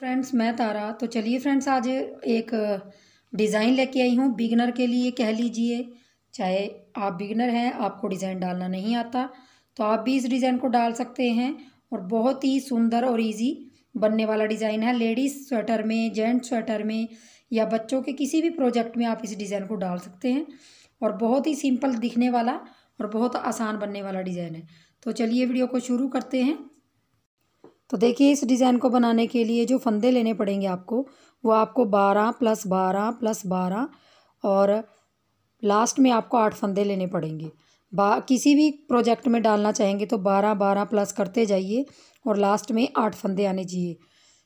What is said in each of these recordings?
friends मैं तारा तो चलिए फ्रेंड्स आज एक डिज़ाइन लेके आई हूँ बिगनर के लिए कह लीजिए चाहे आप बिगनर हैं आपको डिज़ाइन डालना नहीं आता तो आप भी इस डिज़ाइन को डाल सकते हैं और बहुत ही सुंदर और इजी बनने वाला डिज़ाइन है लेडीज़ स्वेटर में जेंट्स स्वेटर में या बच्चों के किसी भी प्रोजेक्ट में आप इस डिज़ाइन को डाल सकते हैं और बहुत ही सिंपल दिखने वाला और बहुत आसान बनने वाला डिज़ाइन है तो चलिए वीडियो को शुरू करते हैं तो देखिए इस डिज़ाइन को बनाने के लिए जो फंदे लेने पड़ेंगे आपको वो आपको बारह प्लस बारह प्लस बारह और लास्ट में आपको आठ फंदे लेने पड़ेंगे बा किसी भी प्रोजेक्ट में डालना चाहेंगे तो बारह बारह प्लस करते जाइए और लास्ट में आठ फंदे आने चाहिए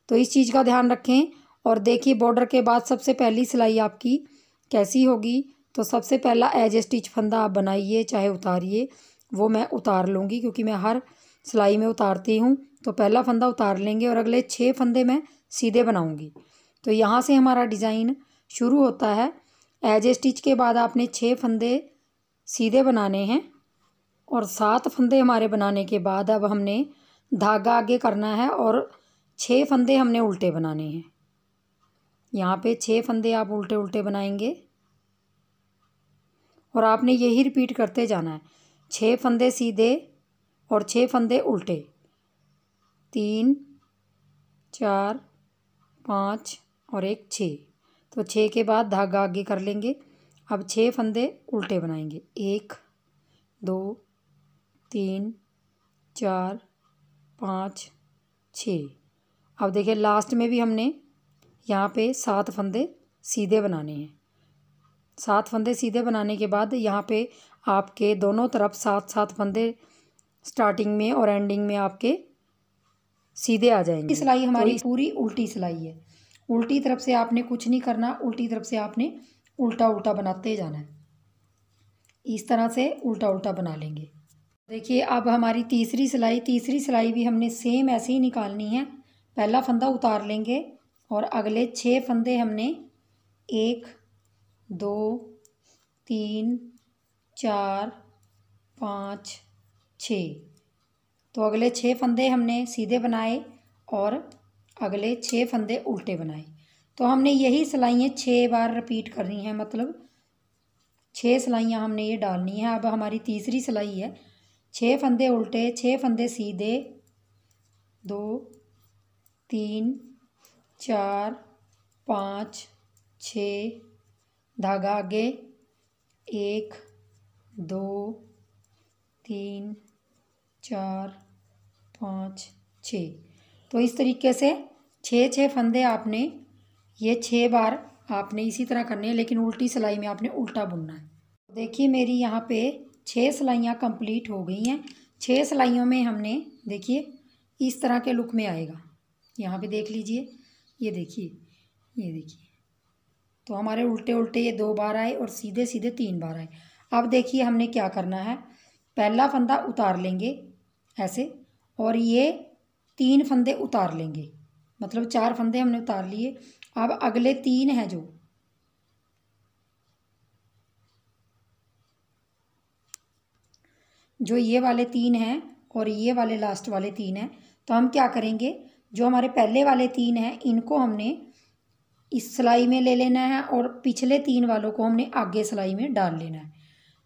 तो इस चीज़ का ध्यान रखें और देखिए बॉर्डर के बाद सबसे पहली सिलाई आपकी कैसी होगी तो सबसे पहला एज ए स्टिच फंदा आप बनाइए चाहे उतारिए वो मैं उतार लूँगी क्योंकि मैं हर सिलाई में उतारती हूँ तो पहला फंदा उतार लेंगे और अगले छः फंदे मैं सीधे बनाऊंगी तो यहाँ से हमारा डिज़ाइन शुरू होता है एज ए स्टिच के बाद आपने छः फंदे सीधे बनाने हैं और सात फंदे हमारे बनाने के बाद अब हमने धागा आगे करना है और छः फंदे हमने उल्टे बनाने हैं यहाँ पे छः फंदे आप उल्टे उल्टे बनाएंगे और आपने यही रिपीट करते जाना है छः फंदे सीधे और छः फंदे उल्टे तीन चार पाँच और एक छः तो छः के बाद धागा आगे कर लेंगे अब छः फंदे उल्टे बनाएंगे एक दो तीन चार पाँच छः अब देखिए लास्ट में भी हमने यहाँ पे सात फंदे सीधे बनाने हैं सात फंदे सीधे बनाने के बाद यहाँ पे आपके दोनों तरफ सात सात फंदे स्टार्टिंग में और एंडिंग में आपके सीधे आ जाएंगे सिलाई हमारी तो पूरी उल्टी सिलाई है उल्टी तरफ से आपने कुछ नहीं करना उल्टी तरफ से आपने उल्टा उल्टा बनाते जाना है इस तरह से उल्टा उल्टा बना लेंगे देखिए अब हमारी तीसरी सिलाई तीसरी सिलाई भी हमने सेम ऐसे ही निकालनी है पहला फंदा उतार लेंगे और अगले छः फंदे हमने एक दो तीन चार पाँच छः तो अगले छः फंदे हमने सीधे बनाए और अगले छः फंदे उल्टे बनाए तो हमने यही सिलाइयाँ छः बार रिपीट करनी है मतलब छः सिलाइयाँ हमने ये डालनी है अब हमारी तीसरी सिलाई है छः फंदे उल्टे छः फंदे सीधे दो तीन चार पाँच छ धागा आगे एक दो तीन चार पाँच छः तो इस तरीके से छः छः फंदे आपने ये छः बार आपने इसी तरह करने हैं लेकिन उल्टी सिलाई में आपने उल्टा बुनना है देखिए मेरी यहाँ पे छः सिलाइयाँ कंप्लीट हो गई हैं छः सिलाइयों में हमने देखिए इस तरह के लुक में आएगा यहाँ पे देख लीजिए ये देखिए ये देखिए तो हमारे उल्टे उल्टे ये दो बार आए और सीधे सीधे तीन बार आए अब देखिए हमने क्या करना है पहला फंदा उतार लेंगे ऐसे और ये तीन फंदे उतार लेंगे मतलब चार फंदे हमने उतार लिए अब अगले तीन हैं जो जो ये वाले तीन हैं और ये वाले लास्ट वाले तीन हैं तो हम क्या करेंगे जो हमारे पहले वाले तीन हैं इनको हमने इस सिलाई में ले लेना है और पिछले तीन वालों को हमने आगे सिलाई में डाल लेना है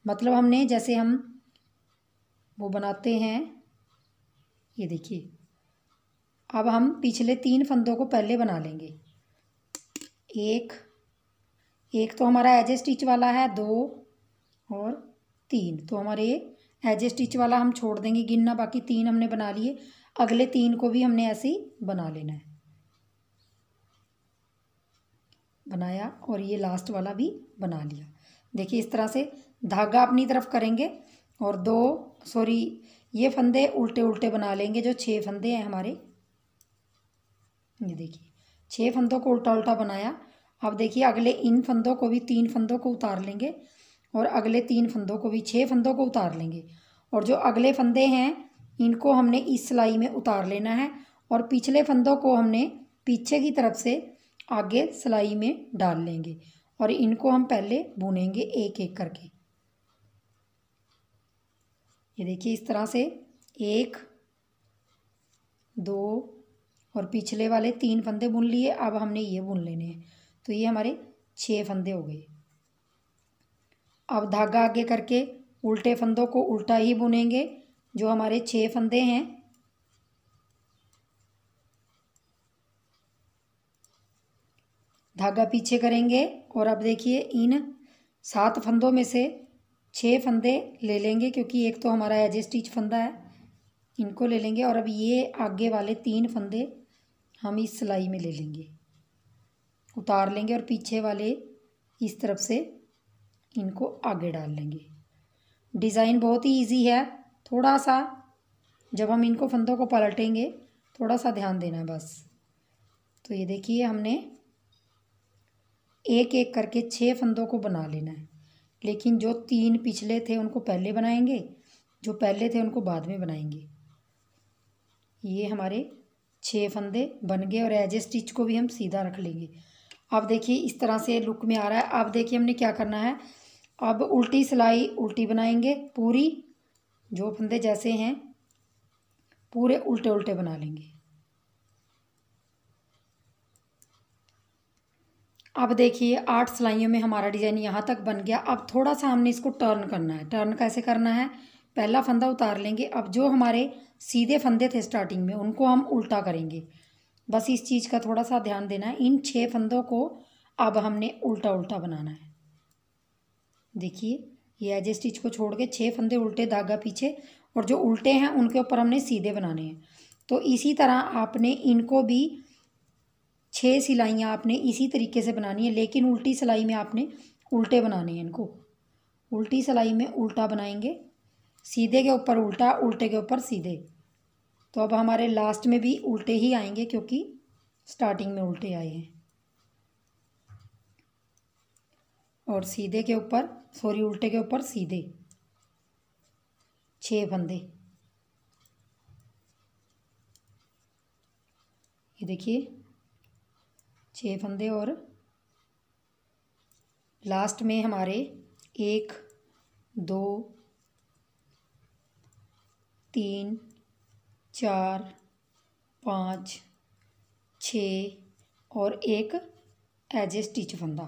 मतलब हमने जैसे हम वो बनाते हैं ये देखिए अब हम पिछले तीन फंदों को पहले बना लेंगे एक एक तो हमारा एज स्टिच वाला है दो और तीन तो हमारे एज स्टिच वाला हम छोड़ देंगे गिनना बाकी तीन हमने बना लिए अगले तीन को भी हमने ऐसे ही बना लेना है बनाया और ये लास्ट वाला भी बना लिया देखिए इस तरह से धागा अपनी तरफ करेंगे और दो सॉरी ये फंदे उल्टे उल्टे बना लेंगे जो छः फंदे हैं हमारे ये देखिए छः फंदों को उल्टा उल्टा बनाया अब देखिए अगले इन फंदों को भी तीन फंदों को उतार लेंगे और अगले तीन फंदों को भी छः फंदों को उतार लेंगे और जो अगले फंदे हैं इनको हमने इस सिलाई में उतार लेना है और पिछले फंदों को हमने पीछे की तरफ से आगे सिलाई में डाल लेंगे और इनको हम पहले बुनेंगे एक एक करके ये देखिए इस तरह से एक दो और पिछले वाले तीन फंदे बुन लिए अब हमने ये बुन लेने हैं तो ये हमारे छः फंदे हो गए अब धागा आगे करके उल्टे फंदों को उल्टा ही बुनेंगे जो हमारे छः फंदे हैं धागा पीछे करेंगे और अब देखिए इन सात फंदों में से छः फंदे ले लेंगे क्योंकि एक तो हमारा एज स्टिच फंदा है इनको ले लेंगे और अब ये आगे वाले तीन फंदे हम इस सिलाई में ले लेंगे उतार लेंगे और पीछे वाले इस तरफ से इनको आगे डाल लेंगे डिज़ाइन बहुत ही इजी है थोड़ा सा जब हम इनको फंदों को पलटेंगे थोड़ा सा ध्यान देना है बस तो ये देखिए हमने एक एक करके छः फंदों को बना लेना है लेकिन जो तीन पिछले थे उनको पहले बनाएंगे जो पहले थे उनको बाद में बनाएंगे ये हमारे छः फंदे बन गए और एज ए स्टिच को भी हम सीधा रख लेंगे अब देखिए इस तरह से लुक में आ रहा है अब देखिए हमने क्या करना है अब उल्टी सिलाई उल्टी बनाएंगे पूरी जो फंदे जैसे हैं पूरे उल्टे उल्टे बना लेंगे अब देखिए आठ सिलाइयों में हमारा डिज़ाइन यहाँ तक बन गया अब थोड़ा सा हमने इसको टर्न करना है टर्न कैसे करना है पहला फंदा उतार लेंगे अब जो हमारे सीधे फंदे थे स्टार्टिंग में उनको हम उल्टा करेंगे बस इस चीज़ का थोड़ा सा ध्यान देना है इन छः फंदों को अब हमने उल्टा उल्टा बनाना है देखिए ये एज स्टिच को छोड़ के छः फंदे उल्टे धागा पीछे और जो उल्टे हैं उनके ऊपर हमने सीधे बनाने हैं तो इसी तरह आपने इनको भी छः सिलाइयाँ आपने इसी तरीके से बनानी है लेकिन उल्टी सिलाई में आपने उल्टे बनाने हैं इनको उल्टी सिलाई में उल्टा बनाएंगे सीधे के ऊपर उल्टा उल्टे के ऊपर सीधे तो अब हमारे लास्ट में भी उल्टे ही आएंगे क्योंकि स्टार्टिंग में उल्टे आए हैं और सीधे के ऊपर सॉरी उल्टे के ऊपर सीधे छः फंदे ये देखिए छः फंदे और लास्ट में हमारे एक दो तीन चार पाँच छ और एक एज ए स्टिच फंदा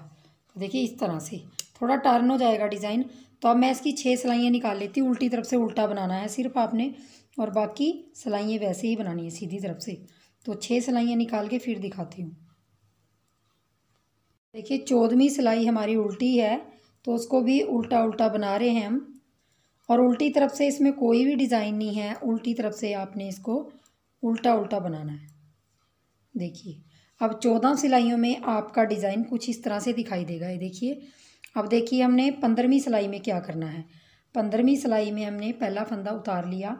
तो देखिए इस तरह से थोड़ा टर्न हो जाएगा डिज़ाइन तो अब मैं इसकी छः सिलाइयाँ निकाल लेती हूँ उल्टी तरफ से उल्टा बनाना है सिर्फ आपने और बाकी सिलाइयाँ वैसे ही बनानी है सीधी तरफ से तो छः सिलाइयाँ निकाल के फिर दिखाती हूँ देखिए चौदहवीं सिलाई हमारी उल्टी है तो उसको भी उल्टा उल्टा बना रहे हैं हम और उल्टी तरफ से इसमें कोई भी डिज़ाइन नहीं है उल्टी तरफ से आपने इसको उल्टा उल्टा बनाना है देखिए अब चौदह सिलाइयों में आपका डिज़ाइन कुछ इस तरह से दिखाई देगा ये देखिए अब देखिए हमने पंद्रहवीं सिलाई में क्या करना है पंद्रहवीं सिलाई में हमने पहला फंदा उतार लिया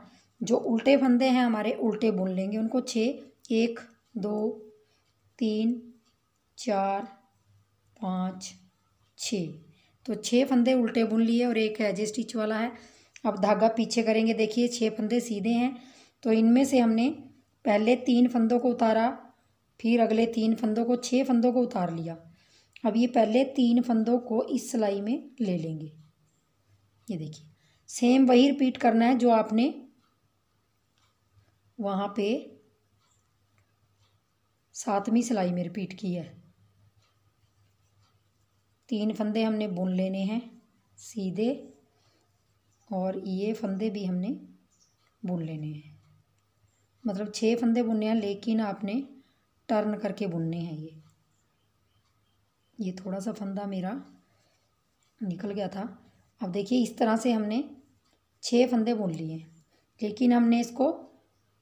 जो उल्टे फंदे हैं हमारे उल्टे बुन लेंगे उनको छः एक दो तीन चार छः तो छः फंदे उल्टे बुन लिए और एक है स्टिच वाला है अब धागा पीछे करेंगे देखिए छः फंदे सीधे हैं तो इनमें से हमने पहले तीन फंदों को उतारा फिर अगले तीन फंदों को छः फंदों को उतार लिया अब ये पहले तीन फंदों को इस सिलाई में ले लेंगे ये देखिए सेम वही रिपीट करना है जो आपने वहाँ पे सातवीं सिलाई में रिपीट की है तीन फंदे हमने बुन लेने हैं सीधे और ये फंदे भी हमने बुन लेने हैं मतलब छः फंदे बुनने हैं लेकिन आपने टर्न करके बुनने हैं ये ये थोड़ा सा फंदा मेरा निकल गया था अब देखिए इस तरह से हमने छः फंदे बुन लिए लेकिन हमने इसको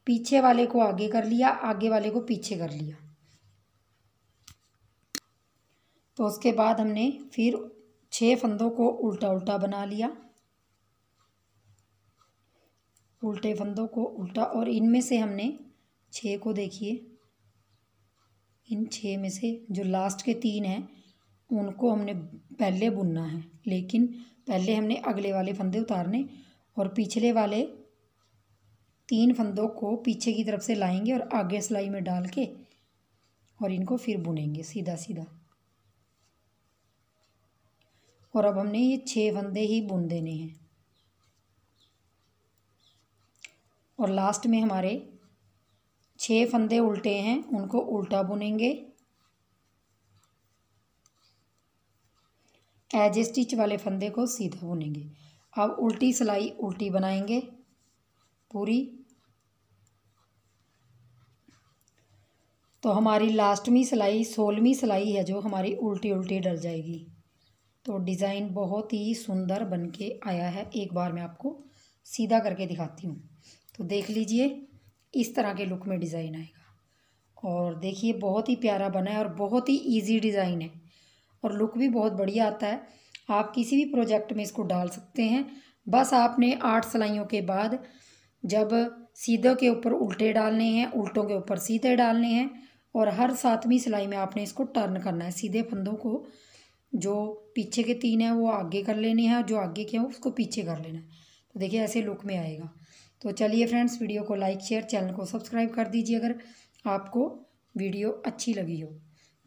पीछे वाले को आगे कर लिया आगे वाले को पीछे कर लिया तो उसके बाद हमने फिर छः फंदों को उल्टा उल्टा बना लिया उल्टे फंदों को उल्टा और इनमें से हमने छः को देखिए इन छः में से जो लास्ट के तीन हैं उनको हमने पहले बुनना है लेकिन पहले हमने अगले वाले फंदे उतारने और पिछले वाले तीन फंदों को पीछे की तरफ से लाएंगे और आगे सिलाई में डाल के और इनको फिर बुनेंगे सीधा सीधा और अब हमने ये छः फंदे ही बुन देने हैं और लास्ट में हमारे छः फंदे उल्टे हैं उनको उल्टा बुनेंगे एज स्टिच वाले फंदे को सीधा बुनेंगे अब उल्टी सिलाई उल्टी बनाएंगे पूरी तो हमारी लास्ट में सिलाई सोलहवीं सिलाई है जो हमारी उल्टी उल्टी डल जाएगी तो डिज़ाइन बहुत ही सुंदर बन के आया है एक बार मैं आपको सीधा करके दिखाती हूँ तो देख लीजिए इस तरह के लुक में डिज़ाइन आएगा और देखिए बहुत ही प्यारा बना है और बहुत ही ईजी डिज़ाइन है और लुक भी बहुत बढ़िया आता है आप किसी भी प्रोजेक्ट में इसको डाल सकते हैं बस आपने आठ सिलाइयों के बाद जब सीधों के ऊपर उल्टे डालने हैं उल्टों के ऊपर सीधे डालने हैं और हर सातवीं सिलाई में आपने इसको टर्न करना है सीधे फंदों को जो पीछे के तीन हैं वो आगे कर लेने हैं और जो आगे के हैं उसको पीछे कर लेना है तो देखिए ऐसे लुक में आएगा तो चलिए फ्रेंड्स वीडियो को लाइक शेयर चैनल को सब्सक्राइब कर दीजिए अगर आपको वीडियो अच्छी लगी हो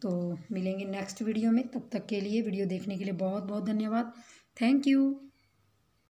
तो मिलेंगे नेक्स्ट वीडियो में तब तक के लिए वीडियो देखने के लिए बहुत बहुत धन्यवाद थैंक यू